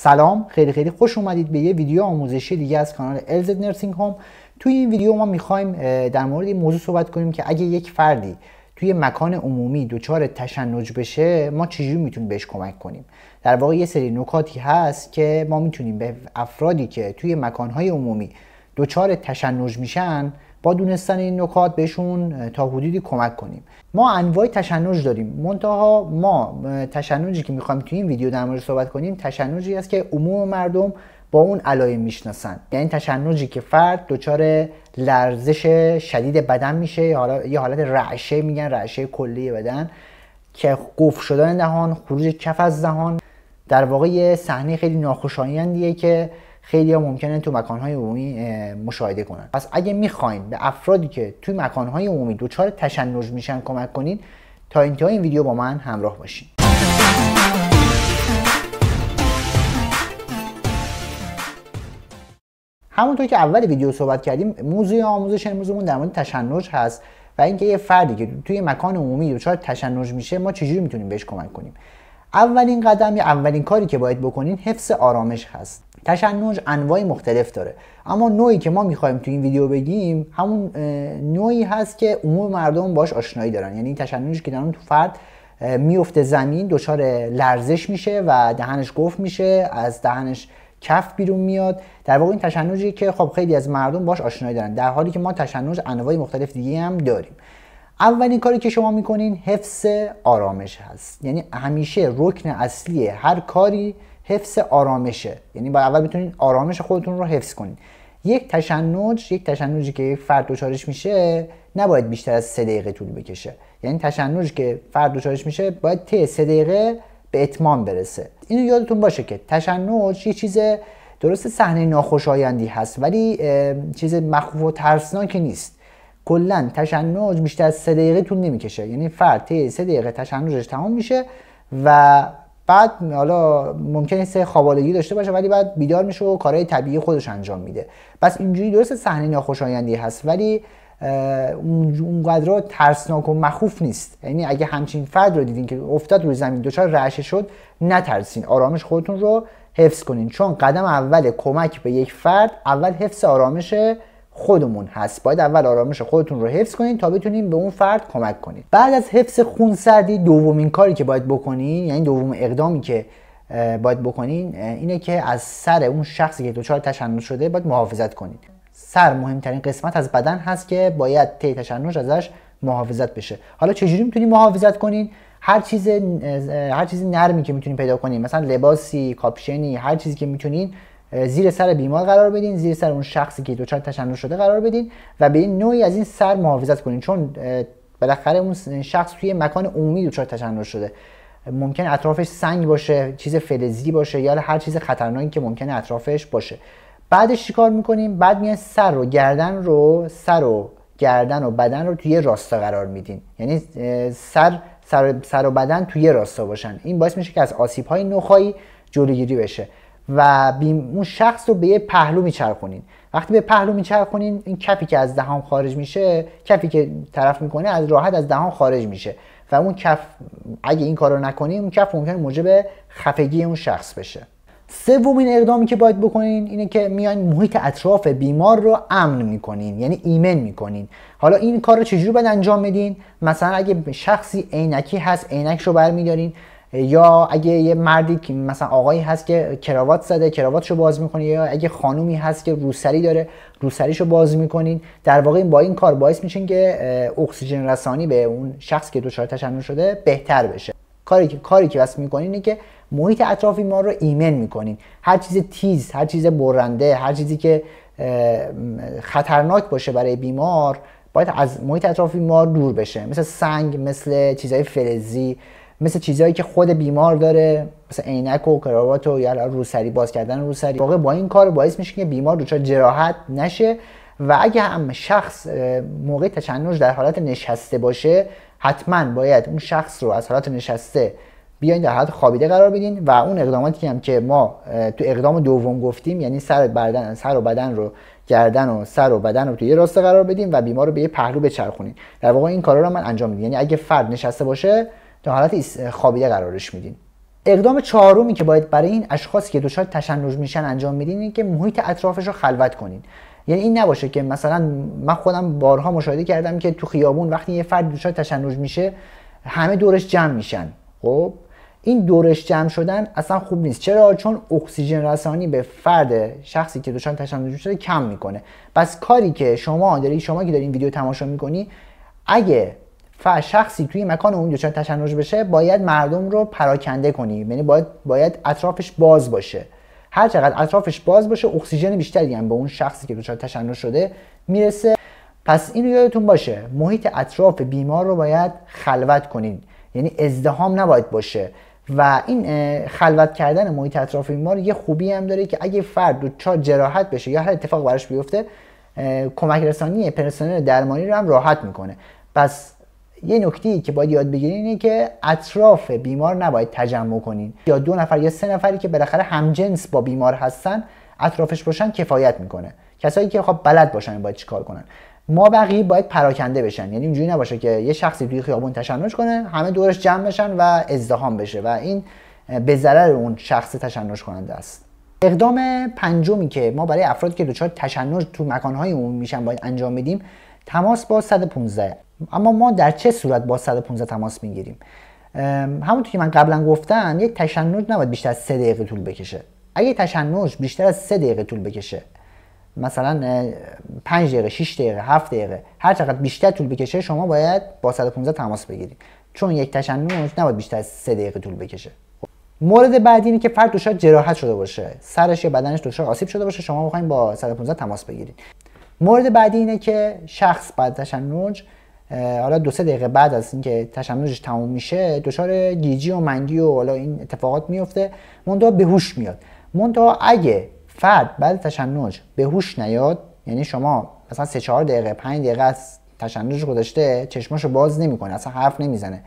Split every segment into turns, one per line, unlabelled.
سلام خیلی خیلی خوش اومدید به یه ویدیو آموزشی دیگه از کانال الز نرسینگ هوم توی این ویدیو ما میخوایم در مورد این موضوع صحبت کنیم که اگه یک فردی توی مکان عمومی دچار تشنج بشه ما چجوری میتونیم بهش کمک کنیم در واقع یه سری نکاتی هست که ما میتونیم به افرادی که توی مکانهای عمومی دچار تشنج میشن با دونستن این نکات بهشون تا حدودی کمک کنیم ما انواع تشنج داریم منتها ما تشنجی که میخوایم توی این ویدیو در مورد صحبت کنیم تشنجی است که عموم مردم با اون علائم میشناسن یعنی تشنجی که فرد دچار لرزش شدید بدن میشه یه حالت رعشه میگن رعشه کلی بدن که قفل شدن دهان خروج کف از دهان در واقع یه صحنه خیلی ناخوشایندیه که خیلی ها ممکنه تو مکانهای عمومی مشاهده کنن پس اگه میخواین به افرادی که توی مکانهای عمومی دوچار تشنج میشن کمک کنین تا انتهای این ویدیو با من همراه باشین همونطور که اول ویدیو صحبت کردیم موضوع آموزش امروزمون در مورد تشنج هست و اینکه یه فردی که توی مکان عمومی دچار تشنج میشه ما چجوری میتونیم بهش کمک کنیم اولین قدم یا اولین کاری که باید بکنین حفظ آرامش هست تشنج انواع مختلف داره اما نوعی که ما میخوایم تو این ویدیو بگیم همون نوعی هست که عموم مردم باش آشنایی دارن یعنی تشنج که دارن تو فرد میفته زمین دچار لرزش میشه و دهنش گفت میشه از دهنش کف بیرون میاد در واقع این تشنجی که خب خیلی از مردم باش آشنایی دارن در حالی که ما تشنج انواع مختلف دیگه هم داریم اولین کاری که شما میکنین حفظ آرامش هست یعنی همیشه رکن اصلی هر کاری حفظ آرامشه یعنی باید اول میتونید آرامش خودتون رو حفظ کنید یک تشنج یک تشنجی که یک فرد دچارش میشه نباید بیشتر از سه دقیقه طول بکشه یعنی تشنج که فرد دچارش میشه باید ته سه دقیقه به اتمام برسه اینو یادتون باشه که تشنج یه چیز درست صحنه ناخوشایندی هست ولی چیز مخوف و ترسناک نیست کلا تشنج بیشتر از سه دقیقه طول نمیکشه یعنی فرد ته سه دقیقه تشنجش تمام میشه و بعد حالا ممکنه سه خوابالگی داشته باشه ولی بعد بیدار میشه و کارهای طبیعی خودش انجام میده پس اینجوری درست صحنه ناخوشایندی هست ولی اونقدر ترسناک و مخوف نیست یعنی اگه همچین فرد رو دیدین که افتاد روی زمین دچار رعشه شد نترسین آرامش خودتون رو حفظ کنین چون قدم اول کمک به یک فرد اول حفظ آرامشه خودمون هست باید اول آرامش خودتون رو حفظ کنید تا بتونین به اون فرد کمک کنید بعد از حفظ خونسردی دومین کاری که باید بکنین یعنی دوم اقدامی که باید بکنین اینه که از سر اون شخصی که دچار تشنج شده باید محافظت کنید سر مهمترین قسمت از بدن هست که باید طی تشنج ازش محافظت بشه حالا چجوری میتونید محافظت کنین هر چیز هر چیزی نرمی که میتونین پیدا کنین مثلا لباسی کاپشنی هر چیزی که میتونین زیر سر بیمار قرار بدین زیر سر اون شخصی که دچار تشنج شده قرار بدین و به این نوعی از این سر محافظت کنین چون بالاخره اون شخص توی مکان عمومی دچار تشنج شده ممکن اطرافش سنگ باشه چیز فلزی باشه یا هر چیز خطرناکی که ممکن اطرافش باشه بعدش چیکار میکنیم بعد میان سر رو، گردن رو سر و گردن و بدن رو توی راستا قرار میدین یعنی سر سر, و بدن توی راستا باشن این باعث میشه که از آسیب های نخایی جلوگیری بشه و اون شخص رو به یه پهلو میچرخونین وقتی به پهلو میچرخونین این کفی که از دهان خارج میشه کفی که طرف میکنه از راحت از دهان خارج میشه و اون کف اگه این کارو نکنیم اون کف ممکنه موجب خفگی اون شخص بشه سومین اقدامی که باید بکنین اینه که میان محیط اطراف بیمار رو امن میکنین یعنی ایمن میکنین حالا این کار رو چجوری باید انجام بدین مثلا اگه شخصی عینکی هست عینک رو برمیدارین یا اگه یه مردی که مثلا آقایی هست که کراوات زده کراواتشو باز میکنی یا اگه خانومی هست که روسری داره روسریشو باز میکنین در واقع با این کار باعث میشین که اکسیژن رسانی به اون شخص که دچار تشنج شده بهتر بشه کاری که کاری که واسه میکنین اینه که محیط اطرافی ما رو ایمن میکنین هر چیز تیز هر چیز برنده هر چیزی که خطرناک باشه برای بیمار باید از محیط اطرافی ما دور بشه مثل سنگ مثل چیزهای فلزی مثل چیزهایی که خود بیمار داره مثل عینک و کراوات و یا روسری باز کردن روسری واقعا با این کار باعث میشه که بیمار دچار جراحت نشه و اگه هم شخص موقع تشنج در حالت نشسته باشه حتما باید اون شخص رو از حالت نشسته بیاین در حالت خوابیده قرار بدین و اون اقداماتی هم که ما تو اقدام دوم گفتیم یعنی سر بدن سر و بدن رو گردن و سر و بدن رو تو یه راسته قرار بدیم و بیمار رو به یه پهلو بچرخونیم در واقع این کارا رو من انجام میدم یعنی اگه فرد نشسته باشه تا حالت خوابیده قرارش میدین اقدام چهارمی که باید برای این اشخاص که دچار تشنج میشن انجام میدین اینه که محیط اطرافش رو خلوت کنین یعنی این نباشه که مثلا من خودم بارها مشاهده کردم که تو خیابون وقتی یه فرد دچار تشنج میشه همه دورش جمع میشن خب این دورش جمع شدن اصلا خوب نیست چرا چون اکسیژن رسانی به فرد شخصی که دچار تشنج شده کم میکنه پس کاری که شما داری شما که دارین ویدیو تماشا میکنی اگه و شخصی توی مکان اون دچار تشنج بشه باید مردم رو پراکنده کنی یعنی باید باید اطرافش باز باشه هر چقدر اطرافش باز باشه اکسیژن بیشتری هم به اون شخصی که دچار تشنج شده میرسه پس این رو یادتون باشه محیط اطراف بیمار رو باید خلوت کنید یعنی ازدهام نباید باشه و این خلوت کردن محیط اطراف بیمار یه خوبی هم داره که اگه فرد دچار جراحت بشه یا هر اتفاق براش بیفته کمک رسانی پرسنل درمانی رو هم راحت میکنه پس یه نکته ای که باید یاد بگیرین اینه که اطراف بیمار نباید تجمع کنین یا دو نفر یا سه نفری که بالاخره همجنس با بیمار هستن اطرافش باشن کفایت میکنه کسایی که خب بلد باشن باید چیکار کنن ما بقیه باید پراکنده بشن یعنی اینجوری نباشه که یه شخصی توی خیابون تشنج کنه همه دورش جمع بشن و ازدهام بشه و این به ضرر اون شخص تشنج کننده است اقدام پنجمی که ما برای افرادی که دچار تشنج تو مکانهای عمومی میشن باید انجام بدیم تماس با 115 اما ما در چه صورت با 115 تماس میگیریم همونطور که من قبلا گفتم یک تشنج نباید بیشتر از 3 دقیقه طول بکشه اگه تشنج بیشتر از 3 دقیقه طول بکشه مثلا 5 دقیقه 6 دقیقه 7 دقیقه هر چقدر بیشتر طول بکشه شما باید با 115 تماس بگیرید چون یک تشنج نباید بیشتر از 3 دقیقه طول بکشه مورد بعدی اینه که فرد دچار جراحت شده باشه سرش یا بدنش دچار آسیب شده باشه شما می‌خواید با 115 تماس بگیرید مورد بعدی اینه که شخص بعد تشنج حالا دو سه دقیقه بعد از اینکه تشنجش تموم میشه دچار گیجی و مندی و حالا این اتفاقات میفته منتها به هوش میاد منتها اگه فرد بعد تشنج به هوش نیاد یعنی شما مثلا سه چهار دقیقه 5 دقیقه از تشنج گذشته چشماشو باز نمیکنه اصلا حرف نمیزنه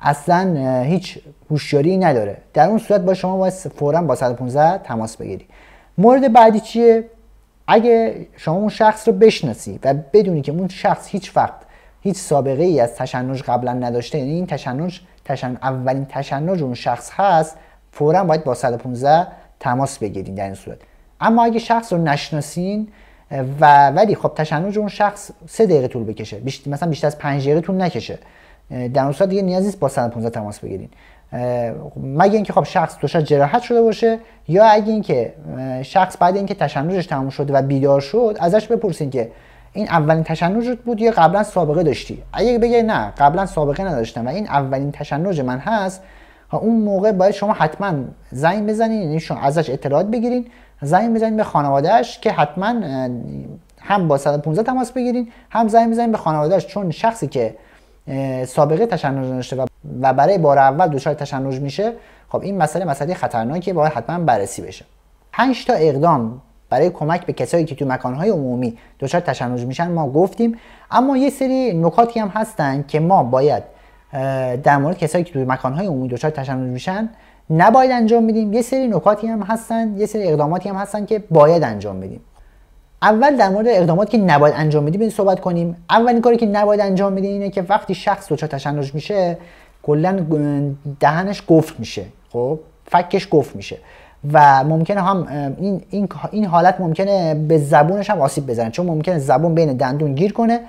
اصلا هیچ هوشیاری نداره در اون صورت با شما باید فورا با 115 تماس بگیری مورد بعدی چیه اگه شما اون شخص رو بشناسی و بدونی که اون شخص هیچ وقت هیچ سابقه ای از تشنج قبلا نداشته یعنی این تشنج تشن... اولین تشنج اون شخص هست فورا باید با 115 تماس بگیرید در این صورت اما اگه شخص رو نشناسین و ولی خب تشنج اون شخص سه دقیقه طول بکشه مثلا بیشتر از 5 دقیقه طول نکشه در اون صورت دیگه نیازی نیست با 115 تماس بگیرید مگه اینکه خب شخص دچار جراحت شده باشه یا اگه اینکه شخص بعد اینکه تشنجش تموم شده و بیدار شد ازش بپرسین که این اولین تشنج بود یا قبلا سابقه داشتی اگه بگه نه قبلا سابقه نداشتم و این اولین تشنج من هست اون موقع باید شما حتما زنگ بزنین یعنی ازش اطلاعات بگیرین زنگ بزنین به خانوادهش که حتما هم با 115 تماس بگیرین هم زنگ بزنین به خانوادهش چون شخصی که سابقه تشنج داشته و برای بار اول دچار تشنج میشه خب این مسئله مسئله خطرناکی باید حتما بررسی بشه 5 تا اقدام برای کمک به کسایی که تو مکانهای عمومی دچار تشنج میشن ما گفتیم اما یه سری نکاتی هم هستن که ما باید در مورد کسایی که تو مکانهای عمومی دچار تشنج میشن نباید انجام بدیم یه سری نکاتی هم هستن یه سری اقداماتی هم هستن که باید انجام بدیم اول در مورد اقداماتی که نباید انجام بدیم صحبت کنیم اولین کاری که نباید انجام بدیم اینه که وقتی شخص دچار تشنج میشه کلا دهنش گفت میشه خب فکش گفت میشه و ممکنه هم این, این, این حالت ممکنه به زبونش هم آسیب بزنه چون ممکنه زبون بین دندون گیر کنه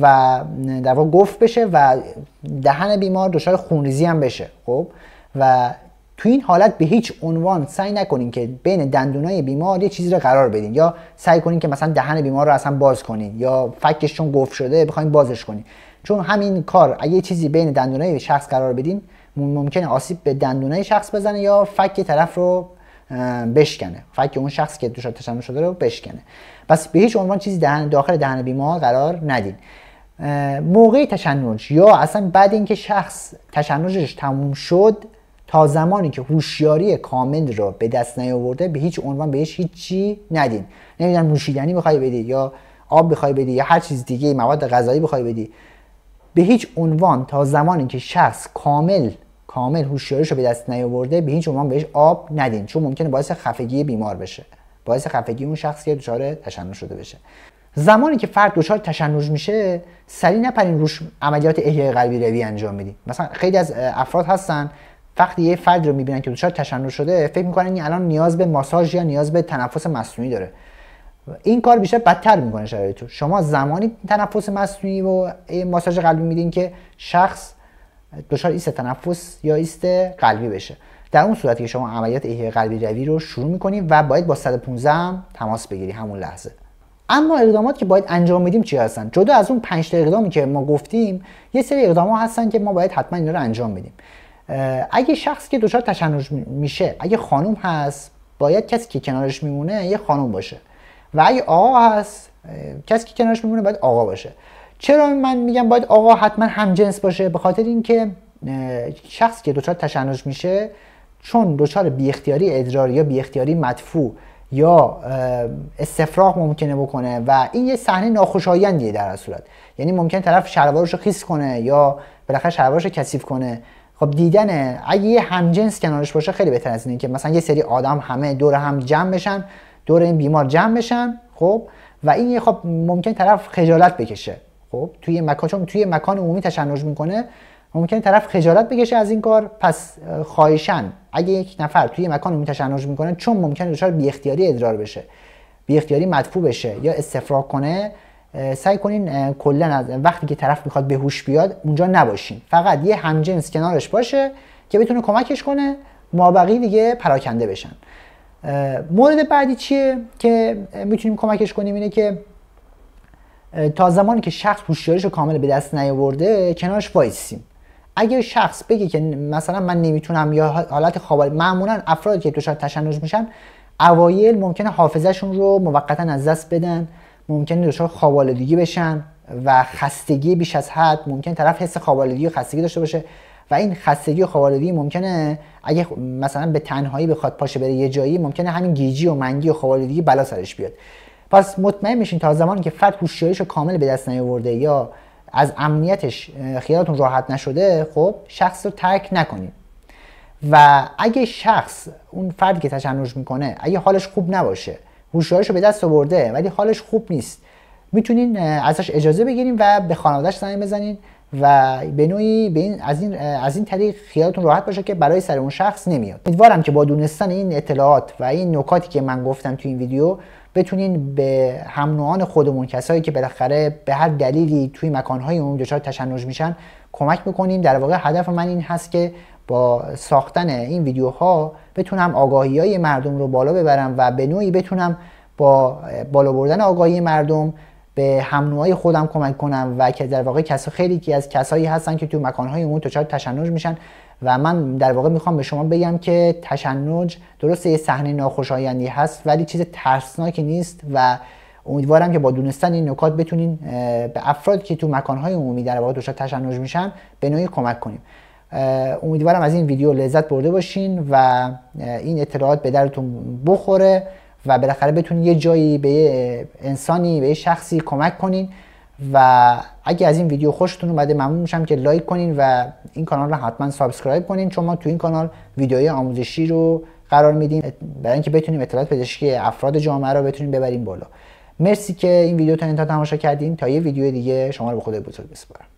و در واقع گفت بشه و دهن بیمار دچار خونریزی هم بشه خب و تو این حالت به هیچ عنوان سعی نکنین که بین دندونای بیمار یه چیزی رو قرار بدین یا سعی کنین که مثلا دهن بیمار رو اصلا باز کنین یا فکش چون گفت شده بخواین بازش کنین چون همین کار اگه چیزی بین دندونای شخص قرار بدین ممکنه آسیب به دندونای شخص بزنه یا فک طرف رو بشکنه فقط که اون شخص که دوشات تشنج شده رو بشکنه پس به هیچ عنوان چیزی دهن داخل دهن بیمار قرار ندین موقع تشنج یا اصلا بعد اینکه شخص تشنجش تموم شد تا زمانی که هوشیاری کامل رو به دست نیاورده به هیچ عنوان بهش هیچی ندین نمیدونم نوشیدنی بخوای بدی یا آب بخوای بدی یا هر چیز دیگه مواد غذایی بخوای بدی به هیچ عنوان تا زمانی که شخص کامل کامل هوشیاریش رو به دست نیاورده به هیچ عنوان بهش آب ندین چون ممکنه باعث خفگی بیمار بشه باعث خفگی اون شخص که دچار تشنج شده بشه زمانی که فرد دچار تشنج میشه سریع نپرین روش عملیات احیای قلبی روی انجام میدیم مثلا خیلی از افراد هستن وقتی یه فرد رو میبینن که دچار تشنج شده فکر میکنن این الان نیاز به ماساژ یا نیاز به تنفس مصنوعی داره این کار بیشتر بدتر میکنه شرایط شما زمانی تنفس مصنوعی و ماساژ قلبی میدین که شخص دچار ایست تنفس یا ایست قلبی بشه در اون صورتی که شما عملیات احیای قلبی روی رو شروع میکنید و باید با 115 هم تماس بگیری همون لحظه اما اقداماتی که باید انجام بدیم چی هستن جدا از اون 5 تا اقدامی که ما گفتیم یه سری اقدامات هستن که ما باید حتما اینا رو انجام بدیم. اگه شخصی که دچار تشنج میشه اگه خانم هست باید کسی که کنارش میمونه یه خانم باشه و اگه آقا هست کسی که کنارش میمونه باید آقا باشه چرا من میگم باید آقا حتما هم جنس باشه به خاطر اینکه شخص که دچار تشنج میشه چون دچار بی اختیاری ادرار یا بی اختیاری مدفوع یا استفراغ ممکنه بکنه و این یه صحنه ناخوشایندیه در صورت یعنی ممکن طرف شلوارش رو خیس کنه یا بالاخره شلوارش رو کثیف کنه خب دیدن اگه یه همجنس کنارش باشه خیلی بهتر از اینه که مثلا یه سری آدم همه دور هم جمع بشن دور این بیمار جمع بشن خب و این خب ممکن طرف خجالت بکشه خب توی مکان چون توی مکان عمومی تشنج میکنه ممکنه طرف خجالت بکشه از این کار پس خواهشن اگه یک نفر توی مکان عمومی تشنج میکنه چون ممکنه دچار بی اختیاری ادرار بشه بی اختیاری مدفوع بشه یا استفراغ کنه سعی کنین کلا از وقتی که طرف میخواد به هوش بیاد اونجا نباشین فقط یه همجنس کنارش باشه که بتونه کمکش کنه مابقی دیگه پراکنده بشن مورد بعدی چیه که میتونیم کمکش کنیم اینه که تا زمانی که شخص هوشیاریش رو کامل به دست نیاورده کنارش وایسیم اگه شخص بگه که مثلا من نمیتونم یا حالت خواب معمولا افرادی که دچار تشنج میشن اوایل ممکنه حافظهشون رو موقتا از دست بدن ممکنه دچار آلودگی بشن و خستگی بیش از حد ممکن طرف حس خوابالودگی و خستگی داشته باشه و این خستگی و خوابالودی ممکنه اگه مثلا به تنهایی بخواد پاشه بره یه جایی ممکنه همین گیجی و منگی و خوابالودی بلا سرش بیاد پس مطمئن میشین تا زمانی که فرد هوشیاریش رو کامل به دست نیاورده یا از امنیتش خیالتون راحت نشده خب شخص رو ترک نکنید و اگه شخص اون فردی که تشنج میکنه اگه حالش خوب نباشه هوشیاریش رو به دست آورده ولی حالش خوب نیست میتونین ازش اجازه بگیریم و به خانوادهش زنگ بزنین و به نوعی به این از این از این طریق خیالتون راحت باشه که برای سر اون شخص نمیاد امیدوارم که با دونستن این اطلاعات و این نکاتی که من گفتم تو این ویدیو بتونین به هم خودمون کسایی که بالاخره به هر دلیلی توی مکانهای عمومی دچار تشنج میشن کمک بکنیم در واقع هدف من این هست که با ساختن این ویدیوها بتونم آگاهی های مردم رو بالا ببرم و به نوعی بتونم با بالا بردن آگاهی مردم به همنوعای خودم کمک کنم و که در واقع کسا خیلی که از کسایی هستن که تو مکانهای عمومی دچار تشنج میشن و من در واقع میخوام به شما بگم که تشنج درسته یه صحنه ناخوشایندی هست ولی چیز ترسناکی نیست و امیدوارم که با دونستن این نکات بتونین به افراد که تو مکانهای عمومی در واقع دچار تشنج میشن به نوعی کمک کنیم امیدوارم از این ویدیو لذت برده باشین و این اطلاعات به درتون بخوره و بالاخره بتونین یه جایی به یه انسانی به یه شخصی کمک کنین و اگه از این ویدیو خوشتون اومده ممنون میشم که لایک کنین و این کانال رو حتما سابسکرایب کنین چون ما تو این کانال ویدیوهای آموزشی رو قرار میدیم برای اینکه بتونیم اطلاعات پزشکی افراد جامعه رو بتونیم ببریم بالا مرسی که این ویدیو تا انتها تماشا کردین تا یه ویدیو دیگه شما رو به خدای بزرگ بسپارم